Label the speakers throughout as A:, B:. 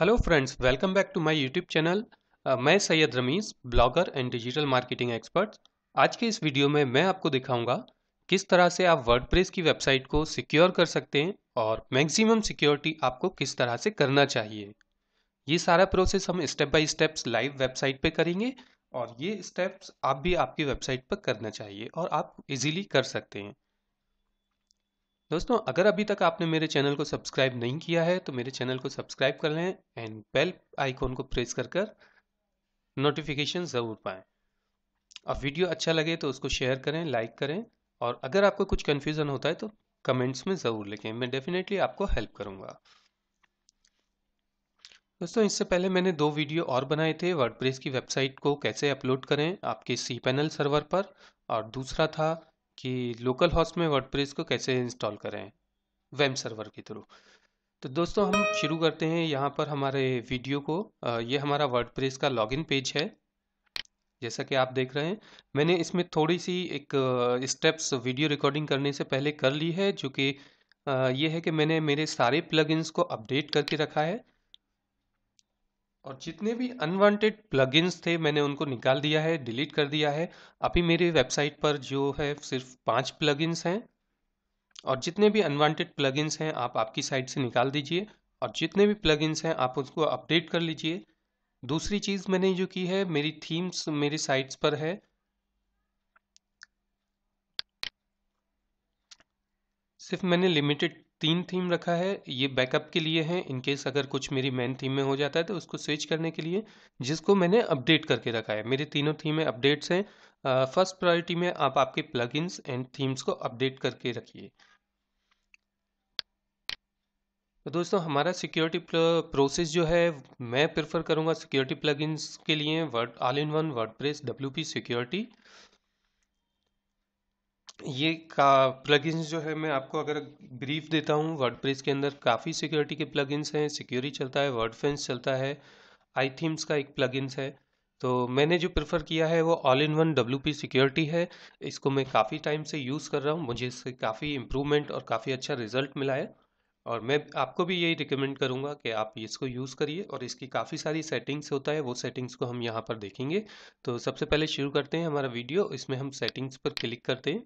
A: hello friends welcome back to my YouTube channel मैं Syed Rameez blogger and digital marketing expert आज के इस video में मैं आपको दिखाऊंगा किस तरह से आप वर्डप्रेस की वेबसाइट को सिक्योर कर सकते हैं और मैक्सिमम सिक्योरिटी आपको किस तरह से करना चाहिए ये सारा प्रोसेस हम step by steps live website पर करेंगे और ये स्टेप्स आप भी आपकी वेबसाइट पर करना चाहिए और आप इजीली कर सकते हैं दोस्तों अगर अभी तक आपने मेरे चैनल को सब्सक्राइब नहीं किया है तो मेरे चैनल को सब्सक्राइब कर लें एंड बेल आइकॉन को प्रेस कर कर नोटिफिकेशन ज़रूर पाएं और वीडियो अच्छा लगे तो उसको शेयर करें लाइक करें और अगर आपको कुछ कन्फ्यूज़न होता है तो कमेंट्स में ज़रूर लिखें मैं डेफिनेटली आपको हेल्प करूँगा दोस्तों इससे पहले मैंने दो वीडियो और बनाए थे वर्डप्रेस की वेबसाइट को कैसे अपलोड करें आपके सी पैनल सर्वर पर और दूसरा था कि लोकल हॉस्ट में वर्डप्रेस को कैसे इंस्टॉल करें वेब सर्वर के थ्रू तो दोस्तों हम शुरू करते हैं यहाँ पर हमारे वीडियो को ये हमारा वर्डप्रेस का लॉगिन पेज है जैसा कि आप देख रहे हैं मैंने इसमें थोड़ी सी एक स्टेप्स वीडियो रिकॉर्डिंग करने से पहले कर ली है जो कि ये है कि मैंने मेरे सारे प्लगइन्स को अपडेट करके रखा है और जितने भी अनवांटेड प्लगइन्स थे मैंने उनको निकाल दिया है डिलीट कर दिया है अभी मेरे वेबसाइट पर जो है सिर्फ पाँच प्लगइन्स हैं और जितने भी अनवांटेड प्लगइन्स हैं आप आपकी साइट से निकाल दीजिए और जितने भी प्लगइन्स हैं आप उसको अपडेट कर लीजिए दूसरी चीज़ मैंने जो की है मेरी थीम्स मेरी साइट्स पर है सिर्फ मैंने लिमिटेड तीन थीम रखा है ये बैकअप के लिए है इनकेस अगर कुछ मेरी मेन थीम में हो जाता है तो उसको स्विच करने के लिए जिसको मैंने अपडेट करके रखा है मेरी तीनों थीमें अपडेट्स हैं फर्स्ट प्रायोरिटी में आप आपके प्लगइन्स एंड थीम्स को अपडेट करके रखिए तो दोस्तों हमारा सिक्योरिटी प्रोसेस जो है मैं प्रेफर करूंगा सिक्योरिटी प्लगइन्स के लिए word all in one WordPress W security ये का प्लगइन्स जो है मैं आपको अगर ब्रीफ देता हूँ वर्ड के अंदर काफ़ी सिक्योरिटी के प्लगइन्स हैं सिक्योरी चलता है वर्ड चलता है आई थीम्स का एक प्लगइन्स है तो मैंने जो प्रेफर किया है वो all in one W P security है इसको मैं काफ़ी टाइम से यूज़ कर रहा हूँ मुझे इससे काफ़ी इम्प्रूवमेंट और काफ़ी अच्छा रिजल्ट मिला है और मैं आपको भी यही रिकमेंड करूँगा कि आप इसको यूज़ करिए और इसकी काफ़ी सारी सेटिंग्स होता है वो सेटिंग्स को हम यहाँ पर देखेंगे तो सबसे पहले शुरू करते हैं हमारा वीडियो इसमें हम सेटिंग्स पर क्लिक करते हैं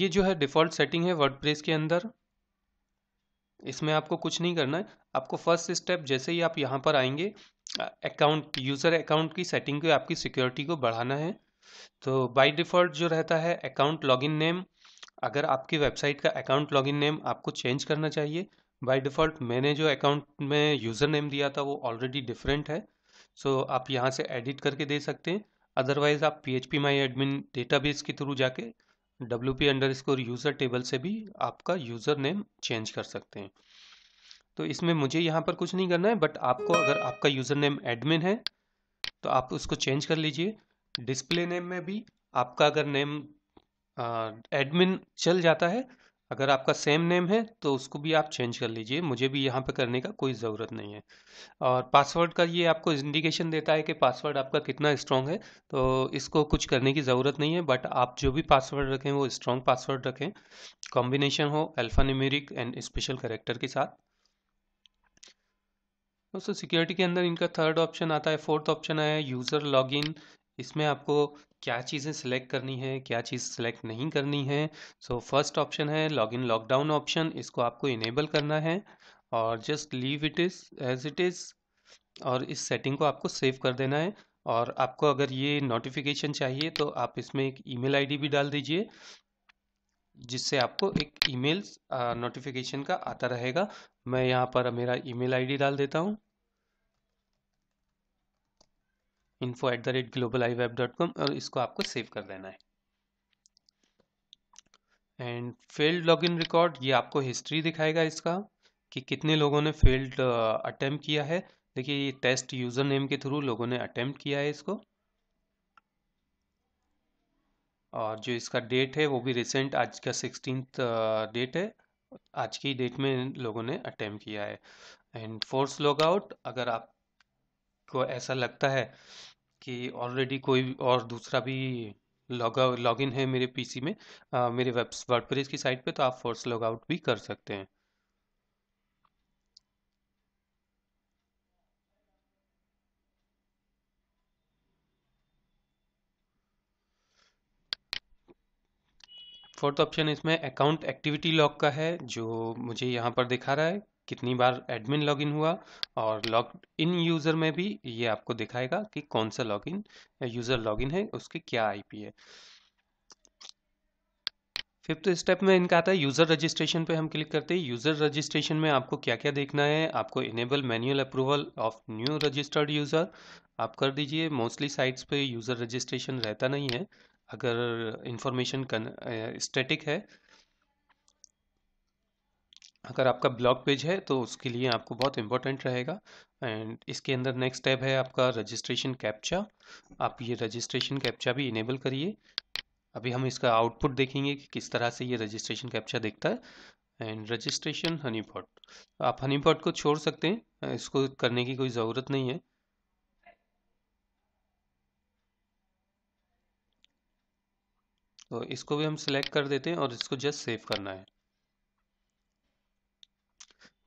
A: ये जो है डिफ़ॉल्ट सेटिंग है वर्डप्रेस के अंदर इसमें आपको कुछ नहीं करना है आपको फर्स्ट स्टेप जैसे ही आप यहाँ पर आएंगे अकाउंट यूज़र अकाउंट की सेटिंग को आपकी सिक्योरिटी को बढ़ाना है तो बाय डिफ़ॉल्ट जो रहता है अकाउंट लॉगिन नेम अगर आपकी वेबसाइट का अकाउंट लॉगिन नेम आपको चेंज करना चाहिए बाय डिफ़ॉल्ट मैंने जो अकाउंट में यूज़र नेम दिया था वो ऑलरेडी डिफरेंट है सो आप यहाँ से एडिट करके दे सकते हैं अदरवाइज आप P H P my admin database के थ्रू जाके W P underscore user table से भी आपका यूज़र नेम चेंज कर सकते हैं तो इसमें मुझे यहाँ पर कुछ नहीं करना है बट आपको अगर आपका यूज़र नेम एडमिन है तो आप उसको चेंज कर लीजिए डिस्प्ले नेम में भी आपका अगर नेम एडमिन चल जाता है अगर आपका सेम नेम है तो उसको भी आप चेंज कर लीजिए मुझे भी यहाँ पे करने का कोई ज़रूरत नहीं है और पासवर्ड का ये आपको इंडिकेशन देता है कि पासवर्ड आपका कितना स्ट्रॉन्ग है तो इसको कुछ करने की ज़रूरत नहीं है बट आप जो भी पासवर्ड रखें वो स्ट्रॉन्ग पासवर्ड रखें कॉम्बिनेशन हो न्यूमेरिक एंड स्पेशल करेक्टर के साथ दोस्तों सिक्योरिटी के अंदर इनका थर्ड ऑप्शन आता है फोर्थ ऑप्शन आया है यूज़र लॉग इसमें आपको क्या चीज़ें सेलेक्ट करनी है क्या चीज़ सेलेक्ट नहीं करनी है सो फर्स्ट ऑप्शन है लॉग इन लॉकडाउन ऑप्शन इसको आपको इनेबल करना है और just leave it is as it is और इस सेटिंग को आपको सेव कर देना है और आपको अगर ये नोटिफिकेशन चाहिए तो आप इसमें एक ईमेल आईडी भी डाल दीजिए जिससे आपको एक ईमेल नोटिफिकेशन का आता रहेगा मैं यहाँ पर मेरा ईमेल आईडी डाल देता हूँ info at the rate global I web dot com और इसको आपको सेव कर देना है एंड फेल्ड लॉगिन रिकॉर्ड ये आपको हिस्ट्री दिखाएगा इसका कि कितने लोगों ने फेल्ड अटैम्प्ट किया है देखिए ये टेस्ट यूज़र नेम के थ्रू लोगों ने अटैम्प्ट किया है इसको और जो इसका डेट है वो भी रिसेंट आज का सिक्सटीन डेट है आज की डेट में लोगों ने अटैम्प्ट किया है एंड फोर्स लॉग आउट अगर आप को ऐसा लगता है कि ऑलरेडी कोई और दूसरा भी लॉग इन है मेरे पीसी में आ, मेरे वेब वर्ड की साइट पे तो आप फोर्स लॉग आउट भी कर सकते हैं फोर्थ ऑप्शन इसमें अकाउंट एक्टिविटी लॉग का है जो मुझे यहाँ पर दिखा रहा है कितनी बार एडमिन लॉगिन हुआ और लॉग इन यूज़र में भी ये आपको दिखाएगा कि कौन सा लॉगिन यूज़र लॉगिन है उसके क्या आईपी है फिफ्थ स्टेप में इनका आता है यूज़र रजिस्ट्रेशन पे हम क्लिक करते हैं यूज़र रजिस्ट्रेशन में आपको क्या क्या देखना है आपको enable manual approval of new registered user आप कर दीजिए मोस्टली साइट्स पे यूज़र रजिस्ट्रेशन रहता नहीं है अगर इंफॉर्मेशन स्टेटिक है अगर आपका ब्लॉग पेज है तो उसके लिए आपको बहुत इंपॉर्टेंट रहेगा एंड इसके अंदर नेक्स्ट स्टेप है आपका रजिस्ट्रेशन कैप्चा आप ये रजिस्ट्रेशन कैप्चा भी इनेबल करिए अभी हम इसका आउटपुट देखेंगे कि किस तरह से ये रजिस्ट्रेशन कैप्चा दिखता है एंड रजिस्ट्रेशन हनीपॉट आप हनीपॉट को छोड़ सकते हैं इसको करने की कोई ज़रूरत नहीं है तो इसको भी हम सिलेक्ट कर देते हैं और इसको जस्ट सेव करना है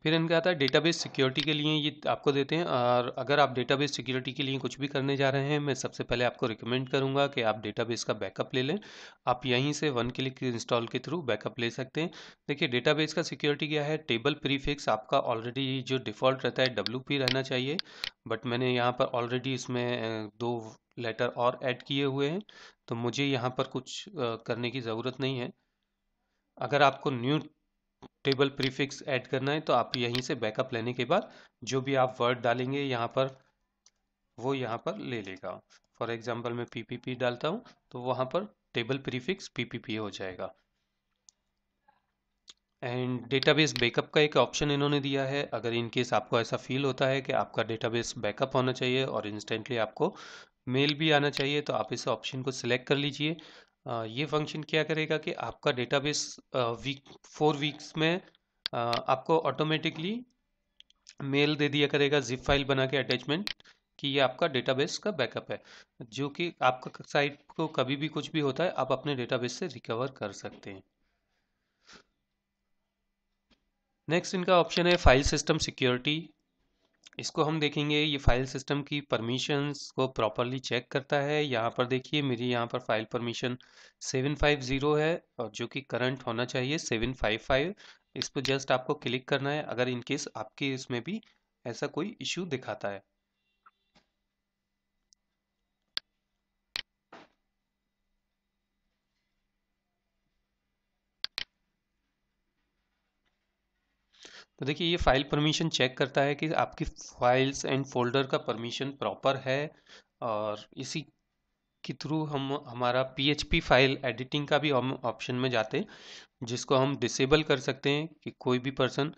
A: फिर इनका आता है डेटाबेस सिक्योरिटी के लिए ये आपको देते हैं और अगर आप डेटाबेस सिक्योरिटी के लिए कुछ भी करने जा रहे हैं मैं सबसे पहले आपको रिकमेंड करूंगा कि आप डेटाबेस का बैकअप ले लें आप यहीं से वन क्लिक इंस्टॉल के थ्रू बैकअप ले सकते हैं देखिए डेटाबेस का सिक्योरिटी क्या है टेबल प्रीफिक्स आपका ऑलरेडी जो डिफ़ॉल्ट रहता है डब्ल्यू रहना चाहिए बट मैंने यहाँ पर ऑलरेडी इसमें दो लेटर और ऐड किए हुए हैं तो मुझे यहाँ पर कुछ करने की ज़रूरत नहीं है अगर आपको न्यू टेबल प्रीफिक्स ऐड करना है तो आप यहीं से बैकअप लेने के बाद जो भी आप वर्ड डालेंगे यहाँ पर वो यहाँ पर ले लेगा फॉर एग्जाम्पल मैं पीपीपी डालता हूँ तो वहाँ पर टेबल प्रीफिक्स पीपीपी हो जाएगा एंड डेटाबेस बैकअप का एक ऑप्शन इन्होंने दिया है अगर इन केस आपको ऐसा फील होता है कि आपका डेटाबेस बैकअप होना चाहिए और इंस्टेंटली आपको मेल भी आना चाहिए तो आप इस ऑप्शन को सिलेक्ट कर लीजिए ये फंक्शन क्या करेगा कि आपका डेटाबेस वीक फोर वीक्स में आपको ऑटोमेटिकली मेल दे दिया करेगा जिप फाइल बना के अटैचमेंट कि ये आपका डेटाबेस का बैकअप है जो कि आपका साइट को कभी भी कुछ भी होता है आप अपने डेटाबेस से रिकवर कर सकते हैं नेक्स्ट इनका ऑप्शन है फाइल सिस्टम सिक्योरिटी इसको हम देखेंगे ये फाइल सिस्टम की परमिशंस को प्रॉपरली चेक करता है यहाँ पर देखिए मेरी यहाँ पर file permission seven five zero है और जो कि करंट होना चाहिए सेवन फाइव फाइव इसको जस्ट आपको क्लिक करना है अगर इनकेस आपके इसमें भी ऐसा कोई इश्यू दिखाता है तो देखिए ये फाइल परमिशन चेक करता है कि आपकी फाइल्स एंड फोल्डर का परमिशन प्रॉपर है और इसी के थ्रू हम हमारा पी फाइल एडिटिंग का भी हम ऑप्शन में जाते हैं जिसको हम डिसेबल कर सकते हैं कि कोई भी पर्सन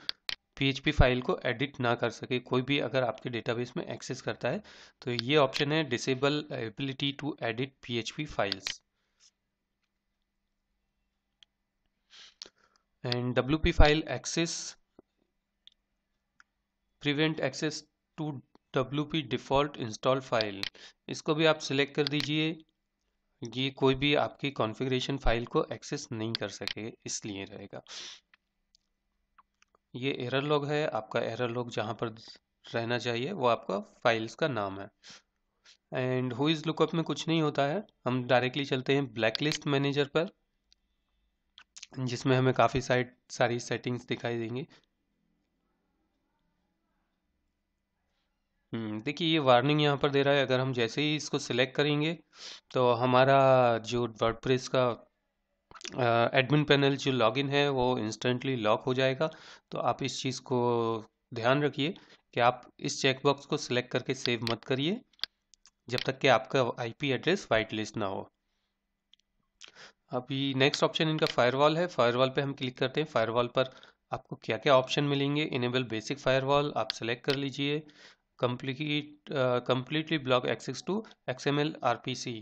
A: पी फाइल को एडिट ना कर सके कोई भी अगर आपके डेटाबेस में एक्सेस करता है तो ये ऑप्शन है disable ability to edit P files and W file access prevent access to W P default install file इसको भी आप सिलेक्ट कर दीजिए ये कोई भी आपकी कॉन्फ़िगरेशन फाइल को एक्सेस नहीं कर सके इसलिए रहेगा ये एरर लॉग है आपका एरर लॉग जहाँ पर रहना चाहिए वो आपका फाइल्स का नाम है एंड हु इज़ लुकअप में कुछ नहीं होता है हम डायरेक्टली चलते हैं ब्लैक लिस्ट मैनेजर पर जिसमें हमें काफ़ी सारी सेटिंग्स दिखाई देंगी हम्म, देखिए ये वार्निंग यहाँ पर दे रहा है अगर हम जैसे ही इसको सिलेक्ट करेंगे तो हमारा जो वर्डप्रेस का एडमिन पैनल जो लॉगिन है वो इंस्टेंटली लॉक हो जाएगा तो आप इस चीज़ को ध्यान रखिए कि आप इस चेकबॉक्स को सिलेक्ट करके सेव मत करिए जब तक कि आपका आईपी एड्रेस वाइट लिस्ट ना हो अभी नेक्स्ट ऑप्शन इनका फायरवॉल है फायरवॉल पे हम क्लिक करते हैं फायरवॉल पर आपको क्या क्या ऑप्शन मिलेंगे इनेबल बेसिक फायरवॉल आप सेलेक्ट कर लीजिए complete uh, completely block access to xml rpc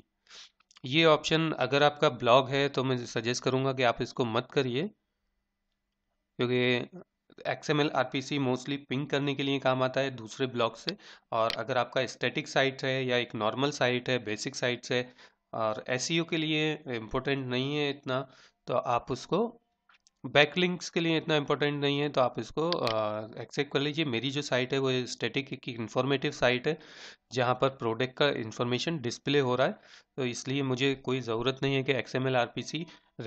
A: ये ऑप्शन अगर आपका ब्लॉग है तो मैं सजेस्ट करूँगा कि आप इसको मत करिए क्योंकि X M L R P C mostly ping करने के लिए काम आता है दूसरे ब्लॉग से और अगर आपका स्टैटिक साइट है या एक नॉर्मल साइट है बेसिक साइट्स है और एस e के लिए इम्पोर्टेंट नहीं है इतना तो आप उसको बैकलिंक्स के लिए इतना इंपॉर्टेंट नहीं है तो आप इसको एक्सेप्ट कर लीजिए मेरी जो साइट है वो स्टेटिक की इन्फॉर्मेटिव साइट है जहाँ पर प्रोडक्ट का इंफॉर्मेशन डिस्प्ले हो रहा है तो इसलिए मुझे कोई ज़रूरत नहीं है कि एक्स एम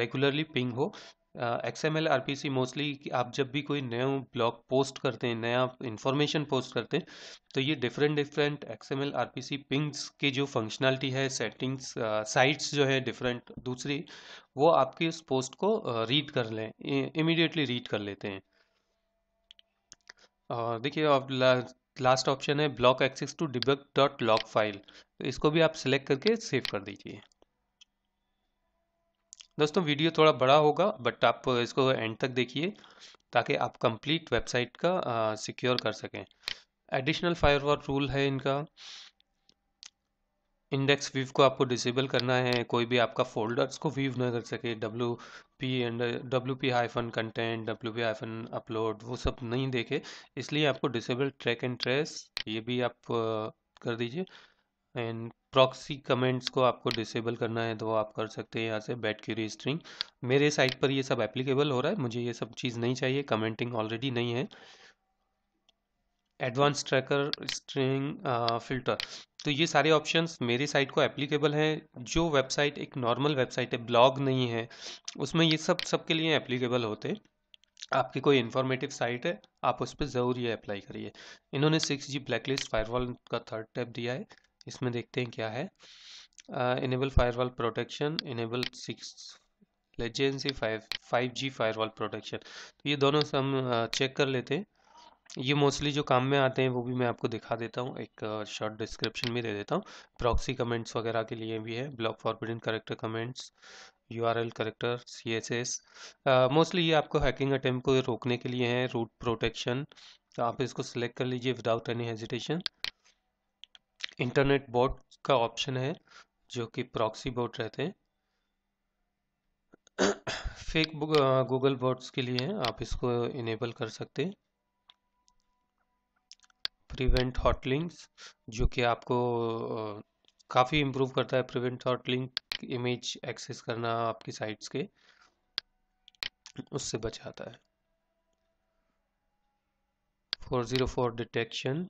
A: रेगुलरली पिंग हो X M L R P C mostly आप जब भी कोई नया ब्लॉग पोस्ट करते हैं नया इन्फॉर्मेशन पोस्ट करते हैं तो ये different different X M L R P C pings की जो फंक्शनलिटी है सेटिंग्स साइट्स uh, जो है डिफरेंट दूसरी वो आपके उस पोस्ट को रीड uh, कर लें इमिडिएटली रीड कर लेते हैं uh, देखिए अब लास्ट ऑप्शन है block access to debug dot log file तो इसको भी आप सिलेक्ट करके सेव कर दीजिए दोस्तों वीडियो थोड़ा बड़ा होगा बट आप इसको एंड तक देखिए ताकि आप कंप्लीट वेबसाइट का सिक्योर कर सकें एडिशनल फायरवॉल रूल है इनका इंडेक्स वीव को आपको डिसेबल करना है कोई भी आपका फोल्डर्स को वीव ना कर सके W P and W P hyphen content W P hyphen upload वो सब नहीं देखे इसलिए आपको डिसेबल ट्रैक एंड ट्रेस ये भी आप कर दीजिए एंड प्रॉक्सी कमेंट्स को आपको डिसेबल करना है तो आप कर सकते हैं यहाँ से बैट क्यूरी स्ट्रिंग मेरे साइट पर ये सब एप्लीकेबल हो रहा है मुझे ये सब चीज़ नहीं चाहिए कमेंटिंग ऑलरेडी नहीं है एडवांस ट्रैकर स्ट्रिंग फिल्टर तो ये सारे ऑप्शंस मेरे साइट को एप्लीकेबल हैं जो वेबसाइट एक नॉर्मल वेबसाइट है ब्लॉग नहीं है उसमें ये सब सबके लिए एप्लीकेबल होते आपकी कोई इन्फॉर्मेटिव साइट है आप उस पर ज़रूर ये अप्लाई करिए इन्होंने सिक्स जी ब्लैकलिस्ट फायरवॉल का थर्ड टैप दिया है इसमें देखते हैं क्या है enable firewall protection enable six legacy five five G firewall protection तो ये दोनों से हम चेक कर लेते हैं ये मोस्टली जो काम में आते हैं वो भी मैं आपको दिखा देता हूँ एक शॉर्ट डिस्क्रिप्शन में दे देता हूँ प्रॉक्सी कमेंट्स वगैरह के लिए भी है block in character comments U R L character C S S mostly ये आपको हैकिंग अटैम्प को रोकने के लिए है रूट प्रोटेक्शन तो आप इसको सिलेक्ट कर लीजिए विदाउट एनी हेजिटेशन इंटरनेट बोर्ड का ऑप्शन है जो कि प्रॉक्सी बोर्ड रहते हैं फेक गूगल बोर्ड्स के लिए आप इसको इनेबल कर सकते हैं प्रिवेंट हॉट लिंक्स जो कि आपको काफ़ी इम्प्रूव करता है prevent hot link image access करना आपकी साइट्स के उससे बचाता है 404 डिटेक्शन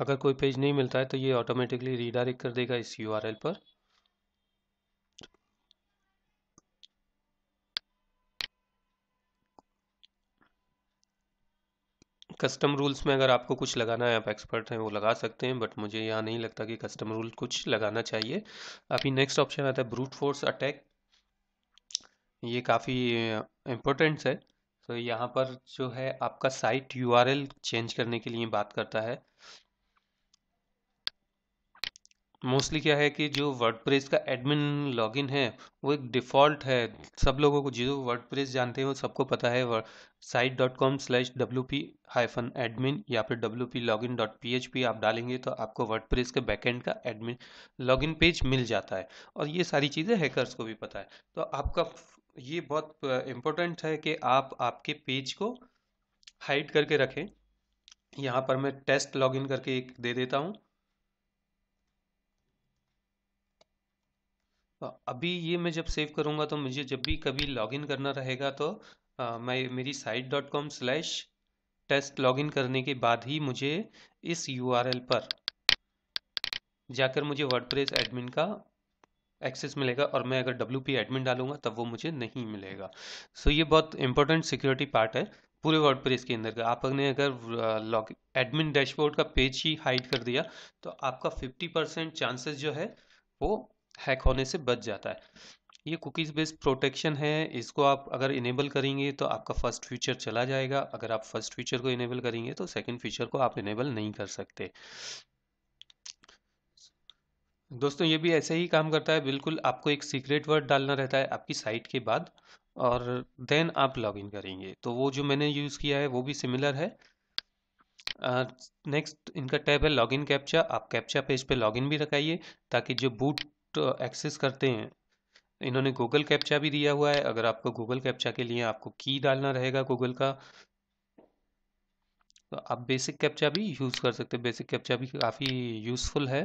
A: अगर कोई पेज नहीं मिलता है तो ये ऑटोमेटिकली रीडायरेक्ट कर देगा इस यू पर कस्टम रूल्स में अगर आपको कुछ लगाना है आप एक्सपर्ट हैं वो लगा सकते हैं बट मुझे यहाँ नहीं लगता कि कस्टम रूल कुछ लगाना चाहिए अभी नेक्स्ट ऑप्शन आता है ब्रूट फोर्स अटैक ये काफ़ी इम्पोर्टेंट है तो यहाँ पर जो है आपका साइट यूआरएल चेंज करने के लिए बात करता है मोस्टली क्या है कि जो वर्ड का एडमिन लॉगिन है वो एक डिफ़ॉल्ट है सब लोगों को जो वर्ड जानते हैं वो सबको पता है site dot com slash W P hyphen admin या फिर W P log in dot P H P आप डालेंगे तो आपको वर्ड प्रेस के बैकेंड का एडमिन लॉगिन पेज मिल जाता है और ये सारी चीज़ें हैकर्स को भी पता है तो आपका ये बहुत इम्पोर्टेंट है कि आप आपके पेज को हाइड करके रखें यहाँ पर मैं टेस्ट लॉगिन करके एक दे देता हूँ अभी ये मैं जब सेव करूँगा तो मुझे जब भी कभी लॉगिन करना रहेगा तो आ, मैं मेरी site dot com slash test login करने के बाद ही मुझे इस यू पर जाकर मुझे वर्डप्रेस एडमिन का एक्सेस मिलेगा और मैं अगर डब्ल्यू पी एडमिन डालूंगा तब वो मुझे नहीं मिलेगा सो so, ये बहुत इंपॉर्टेंट सिक्योरिटी पार्ट है पूरे प्रेस के अंदर का आपने अगर लॉग एडमिन डैशबोर्ड का पेज ही हाइड कर दिया तो आपका 50 परसेंट चांसेस जो है वो हैक होने से बच जाता है ये कुकीज़ बेस्ड प्रोटेक्शन है इसको आप अगर इनेबल करेंगे तो आपका फर्स्ट फीचर चला जाएगा अगर आप फर्स्ट फीचर को इनेबल करेंगे तो सेकंड फीचर को आप इनेबल नहीं कर सकते दोस्तों ये भी ऐसे ही काम करता है बिल्कुल आपको एक सीक्रेट वर्ड डालना रहता है आपकी साइट के बाद और देन आप लॉग करेंगे तो वो जो मैंने यूज़ किया है वो भी सिमिलर है नेक्स्ट uh, इनका टैब है लॉगिन कैप्चा आप कैप्चा पेज पे लॉगिन भी रखाइए ताकि जो बूट एक्सेस करते हैं इन्होंने गूगल कैप्चा भी दिया हुआ है अगर आपको गूगल कैप्चा के लिए आपको की डालना रहेगा गूगल का तो आप बेसिक कैप्चा भी यूज़ कर सकते हैं बेसिक कैप्चा भी काफ़ी यूज़फुल है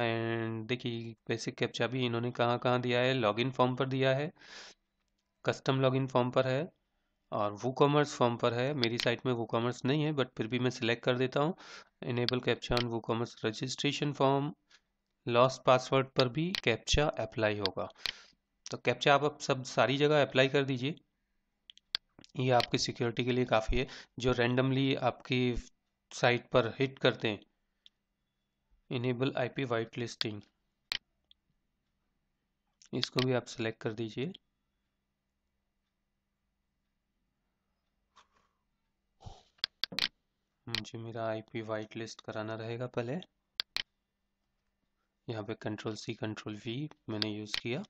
A: एंड देखिए बेसिक कैप्चा भी इन्होंने कहाँ कहाँ दिया है लॉगिन फॉर्म पर दिया है कस्टम लॉगिन फॉर्म पर है और वो कॉमर्स फॉर्म पर है मेरी साइट में वो कॉमर्स नहीं है बट फिर भी मैं सिलेक्ट कर देता हूँ enable captcha on WooCommerce registration form lost password पर भी कैप्चा अप्लाई होगा तो कैप्चा आप सब सारी जगह अप्लाई कर दीजिए ये आपकी सिक्योरिटी के लिए काफ़ी है जो रैंडमली आपकी साइट पर हिट करते हैं इनेबल आईपी वाइट लिस्टिंग इसको भी आप सेलेक्ट कर दीजिए मुझे मेरा आईपी वाइट लिस्ट कराना रहेगा पहले यहाँ पे कंट्रोल सी कंट्रोल वी मैंने यूज़ किया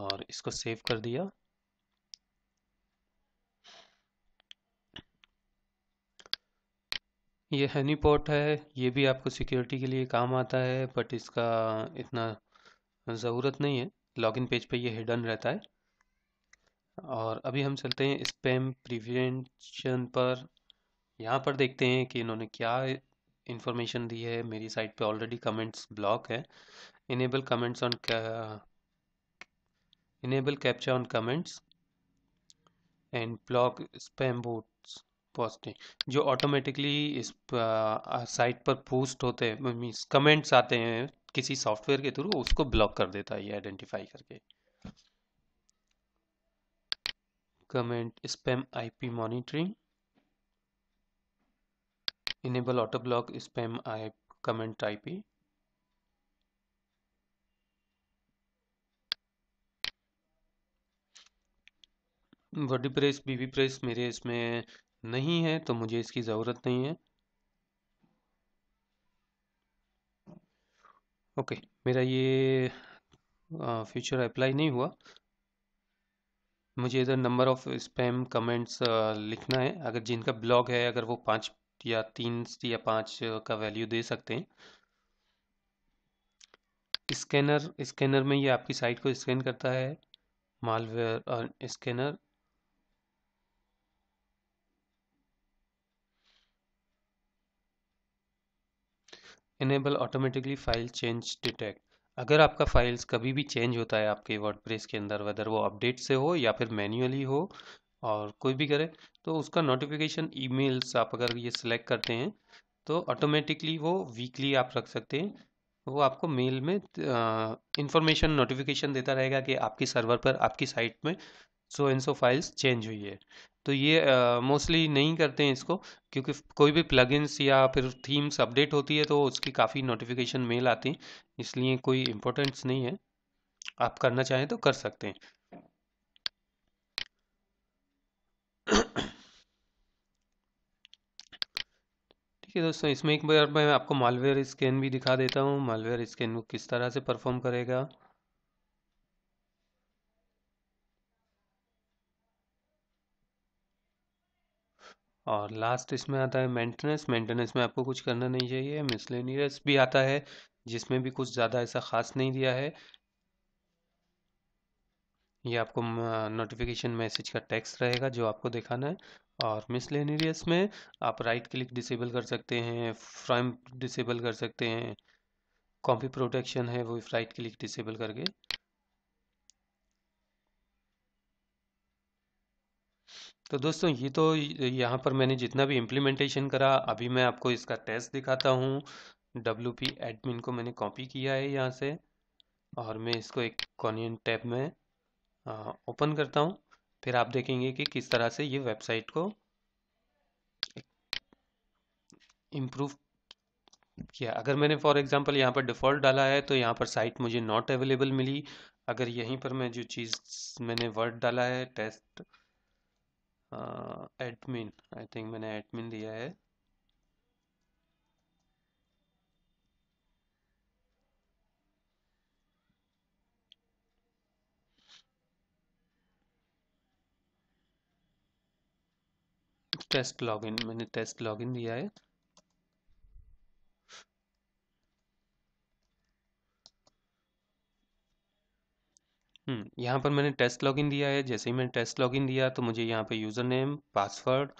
A: और इसको सेव कर दिया ये हनी पॉट है ये भी आपको सिक्योरिटी के लिए काम आता है बट इसका इतना ज़रूरत नहीं है लॉगिन पेज पे ये हिडन रहता है और अभी हम चलते हैं स्पैम प्रिवेंशन पर यहाँ पर देखते हैं कि इन्होंने क्या इन्फॉर्मेशन दी है मेरी साइट पे ऑलरेडी कमेंट्स ब्लॉक है enable comments on enable captcha on comments and block spam bots posting जो ऑटोमेटिकली इस साइट पर पोस्ट होते हैं मीन्स कमेंट्स आते हैं किसी सॉफ्टवेयर के थ्रू उसको ब्लॉक कर देता है ये आइडेंटिफाई करके comment spam IP monitoring enable auto block spam I comment IP WordPress bbPress मेरे इसमें नहीं है तो मुझे इसकी ज़रूरत नहीं है ओके okay, मेरा ये फ्यूचर अप्लाई नहीं हुआ मुझे इधर नंबर ऑफ स्पैम कमेंट्स लिखना है अगर जिनका ब्लॉग है अगर वो पाँच या तीन या पाँच का वैल्यू दे सकते हैं स्कैनर स्कैनर में ये आपकी साइट को स्कैन करता है मालवेयर और scanner enable automatically file change detect अगर आपका फाइल्स कभी भी चेंज होता है आपके वर्डप्रेस के अंदर वेदर वो अपडेट से हो या फिर मैन्युअली हो और कोई भी करे तो उसका नोटिफिकेशन ईमेल्स आप अगर ये सिलेक्ट करते हैं तो ऑटोमेटिकली वो वीकली आप रख सकते हैं वो आपको मेल में इंफॉर्मेशन नोटिफिकेशन देता रहेगा कि आपकी सर्वर पर आपकी साइट में so and so files change हुई है तो ये मोस्टली uh, नहीं करते हैं इसको क्योंकि कोई भी प्लगइन्स या फिर थीम्स अपडेट होती है तो उसकी काफ़ी नोटिफिकेशन मेल आती हैं इसलिए कोई इम्पोर्टेंस नहीं है आप करना चाहें तो कर सकते हैं ठीक है दोस्तों इसमें एक बार मैं आपको मालवेयर स्कैन भी दिखा देता हूँ मालवेयर स्कैन वो किस तरह से परफॉर्म करेगा और लास्ट इसमें आता है मेंटेनेंस मेंटेनेंस में आपको कुछ करना नहीं चाहिए मिसलेनियस भी आता है जिसमें भी कुछ ज़्यादा ऐसा खास नहीं दिया है ये आपको नोटिफिकेशन मैसेज का टेक्स्ट रहेगा जो आपको दिखाना है और मिसलेनरियस में आप राइट क्लिक डिसेबल कर सकते हैं फ्राइम डिसेबल कर सकते हैं कॉपी प्रोटेक्शन है वो राइट क्लिक डिसेबल करके तो दोस्तों ये तो यहाँ पर मैंने जितना भी इम्प्लीमेंटेशन करा अभी मैं आपको इसका टेस्ट दिखाता हूँ डब्ल्यू पी एडमिन को मैंने कॉपी किया है यहाँ से और मैं इसको एक कॉनियन टैब में ओपन करता हूँ फिर आप देखेंगे कि किस तरह से ये वेबसाइट को इम्प्रूव किया अगर मैंने फॉर एग्जांपल यहाँ पर डिफ़ॉल्ट डाला है तो यहाँ पर साइट मुझे नॉट अवेलेबल मिली अगर यहीं पर मैं जो चीज़ मैंने वर्ड डाला है टेस्ट एडमिन आई थिंक मैंने एडमिन दिया है टेस्ट लॉगिन मैंने टेस्ट लॉगिन दिया है हम्म यहाँ पर मैंने टेस्ट लॉगिन दिया है जैसे ही मैंने टेस्ट लॉगिन दिया तो मुझे यहाँ पे यूज़र नेम पासवर्ड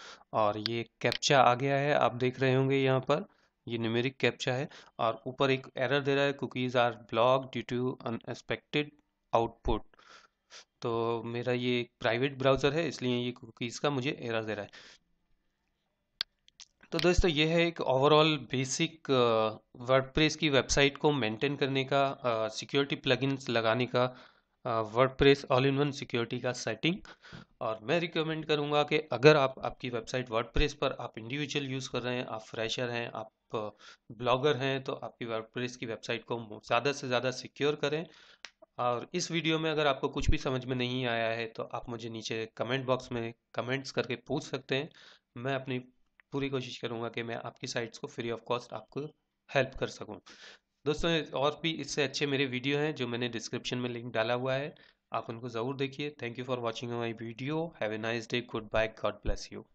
A: और ये कैप्चा आ गया है आप देख रहे होंगे यहाँ पर ये न्यूमेरिक कैप्चा है और ऊपर एक एरर दे रहा है cookies are block due to unexpected output तो मेरा ये प्राइवेट ब्राउज़र है इसलिए ये कुकीज़ का मुझे एरर दे रहा है तो दोस्तों ये है एक ओवरऑल बेसिक वर्डप्रेस की वेबसाइट को मेंटेन करने का सिक्योरिटी uh, प्लगइन्स लगाने का WordPress all in one security का सेटिंग और मैं रिकमेंड करूँगा कि अगर आप आपकी वेबसाइट वर्डप्रेस पर आप इंडिविजुअल यूज़ कर रहे हैं आप फ्रेशर हैं आप ब्लॉगर uh, हैं तो आपकी वर्डप्रेस की वेबसाइट को ज़्यादा से ज़्यादा सिक्योर करें और इस वीडियो में अगर आपको कुछ भी समझ में नहीं आया है तो आप मुझे नीचे कमेंट बॉक्स में कमेंट्स करके पूछ सकते हैं मैं अपनी पूरी कोशिश करूँगा कि मैं आपकी साइट्स को फ्री ऑफ कॉस्ट आपको हेल्प कर सकूँ दोस्तों और भी इससे अच्छे मेरे वीडियो हैं जो मैंने डिस्क्रिप्शन में लिंक डाला हुआ है आप उनको ज़रूर देखिए thank you for watching my video have a nice day good bye God bless you